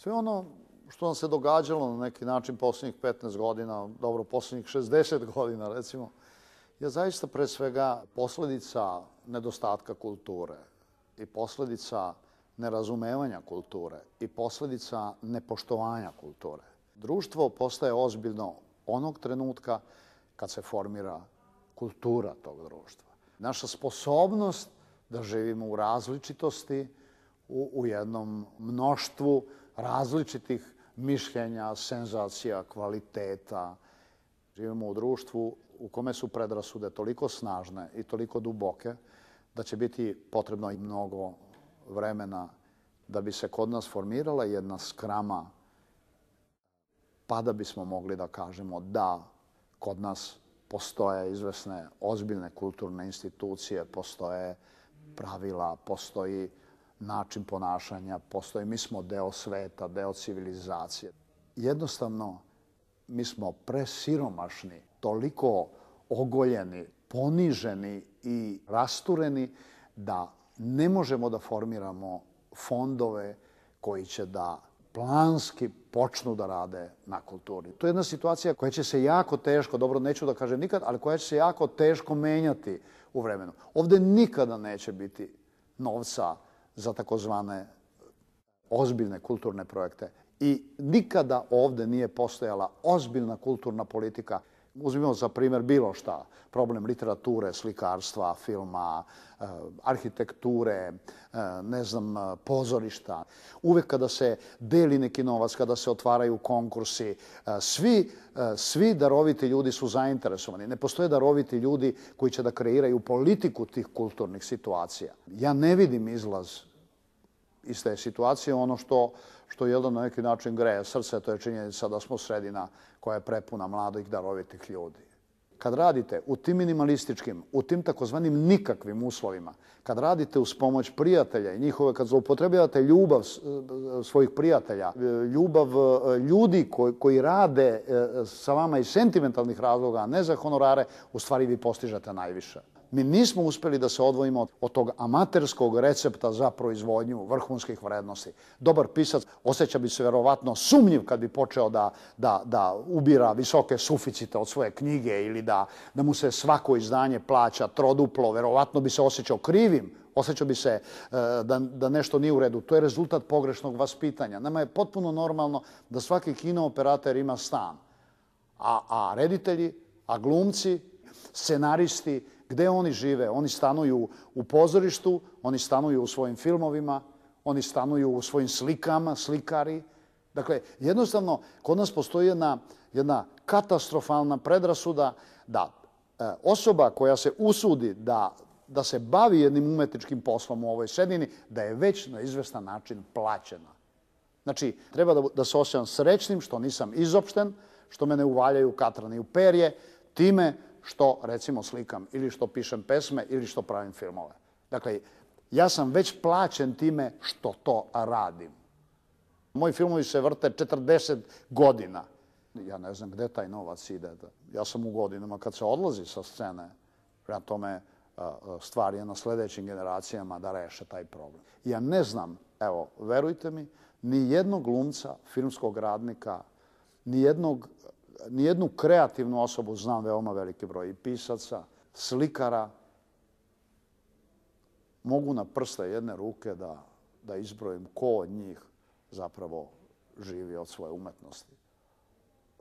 Sve ono što nam se događalo na neki način posljednjih 15 godina, dobro, posljednjih 60 godina, recimo, je zaista pre svega posljedica nedostatka kulture i posljedica nerazumevanja kulture i posljedica nepoštovanja kulture. Društvo postaje ozbiljno onog trenutka kad se formira kultura tog društva. Naša sposobnost da živimo u različitosti, u, u jednom mnoštvu različitih mišljenja, senzacija, kvaliteta. Živimo u društvu u kome su predrasude toliko snažne i toliko duboke da će biti potrebno i mnogo vremena da bi se kod nas formirala jedna skrama pa da bismo mogli da kažemo da kod nas postoje izvesne ozbiljne kulturne institucije, postoje pravila, postoji način ponašanja postoji. Mi smo deo sveta, deo civilizacije. Jednostavno, mi smo presiromašni, toliko ogoljeni, poniženi i rastureni da ne možemo da formiramo fondove koji će da planski počnu da rade na kulturi. To je jedna situacija koja će se jako teško, dobro neću da kažem nikad, ali koja će se jako teško menjati u vremenu. Ovde nikada neće biti novca za takozvane ozbiljne kulturne projekte. I nikada ovde nije postojala ozbiljna kulturna politika. Uzmimo ono za primjer bilo šta, problem literature, slikarstva, filma, eh, arhitekture, eh, ne znam, eh, pozorišta. Uvek kada se deli neki novac, kada se otvaraju konkursi, svi, svi daroviti ljudi su zainteresovani. Ne postoje daroviti ljudi koji će da kreiraju politiku tih kulturnih situacija. Ja ne vidim izlaz iz te situacije. Ono što uh, što je na neki način greje srce, to je činjenica da smo sredina koja je prepuna mladih darovitih ljudi. Kad radite u tim minimalističkim, u tim takozvanim nikakvim uslovima, kad radite uz pomoć prijatelja i njihove, kad zloupotrebljavate ljubav e, svojih prijatelja, e, ljubav e, ljudi koji, koji rade sa vama iz sentimentalnih razloga, a ne za honorare, u stvari vi postižete najviše mi nismo uspeli da se odvojimo od tog amaterskog recepta za proizvodnju vrhunskih vrednosti. Dobar pisac osjeća bi se verovatno sumnjiv kad bi počeo da, da, da ubira visoke suficite od svoje knjige ili da, da mu se svako izdanje plaća troduplo. Verovatno bi se osjećao krivim osjećao bi se e, da, da nešto nije u redu. To je rezultat pogrešnog vaspitanja. Nama je potpuno normalno da svaki kino operator ima stan. A, a reditelji, a glumci, scenaristi gdje oni žive. Oni stanuju u pozorištu, oni stanuju u svojim filmovima, oni stanuju u svojim slikama, slikari. Dakle, jednostavno, kod nas postoji jedna, jedna katastrofalna predrasuda da e, osoba koja se usudi da, da se bavi jednim umetničkim poslom u ovoj sredini, da je već na izvestan način plaćena. Znači, treba da, da se osjećam srećnim što nisam izopšten, što me ne uvaljaju katrani u perje, time što recimo slikam ili što pišem pesme ili što pravim filmove. Dakle, ja sam već plaćen time što to radim. Moji filmovi se vrte 40 godina. Ja ne znam gde taj novac ide. Ja sam u godinama kad se odlazi sa scene, prema tome stvar je na sljedećim generacijama da reše taj problem. Ja ne znam, evo, verujte mi, ni jednog glumca, filmskog radnika, ni jednog nijednu kreativnu osobu znam veoma veliki broj i pisaca, slikara, mogu na prste jedne ruke da, da izbrojim ko od njih zapravo živi od svoje umetnosti.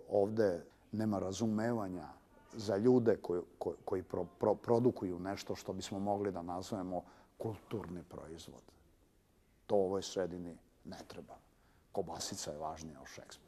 Ovde nema razumevanja za ljude koji, koji, koji pro, pro, produkuju nešto što bismo mogli da nazovemo kulturni proizvod. To u ovoj sredini ne treba. Kobasica je važnija od Šekspira.